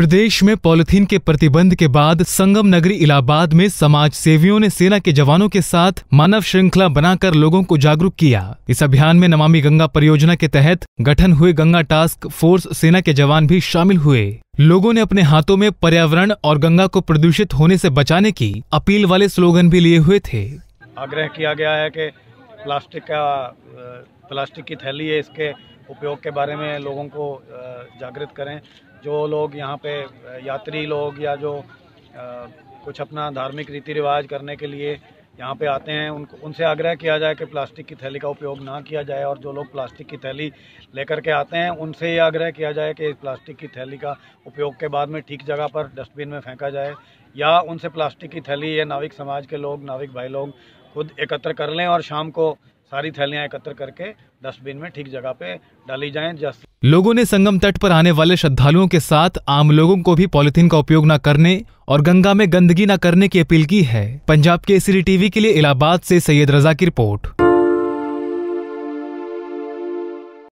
प्रदेश में पॉलिथीन के प्रतिबंध के बाद संगम नगरी इलाहाबाद में समाज सेवियों ने सेना के जवानों के साथ मानव श्रृंखला बनाकर लोगों को जागरूक किया इस अभियान में नमामि गंगा परियोजना के तहत गठन हुए गंगा टास्क फोर्स सेना के जवान भी शामिल हुए लोगों ने अपने हाथों में पर्यावरण और गंगा को प्रदूषित होने से बचाने की अपील वाले स्लोगन भी लिए हुए थे आग्रह किया गया है की प्लास्टिक का प्लास्टिक की थैली है इसके उपयोग के बारे में लोगों को जागृत करें जो लोग यहाँ पे यात्री लोग या जो कुछ अपना धार्मिक रीति रिवाज करने के लिए यहाँ पे आते हैं उनको उनसे आग्रह किया जाए कि प्लास्टिक की थैली का उपयोग ना किया जाए और जो लोग प्लास्टिक की थैली लेकर के आते हैं उनसे ये आग्रह किया जाए कि प्लास्टिक की थैली का उपयोग के बाद में ठीक जगह पर डस्टबिन में फेंका जाए या उनसे प्लास्टिक की थैली या नाविक समाज के लोग नाविक भाई लोग खुद एकत्र कर लें और शाम को सारी थैलियाँ एकत्र करके डस्टबिन में ठीक जगह पे डाली जाए जस्ट लोगों ने संगम तट पर आने वाले श्रद्धालुओं के साथ आम लोगों को भी पॉलिथीन का उपयोग न करने और गंगा में गंदगी न करने की अपील की है पंजाब के सी टीवी के लिए इलाहाबाद से सैयद रजा की रिपोर्ट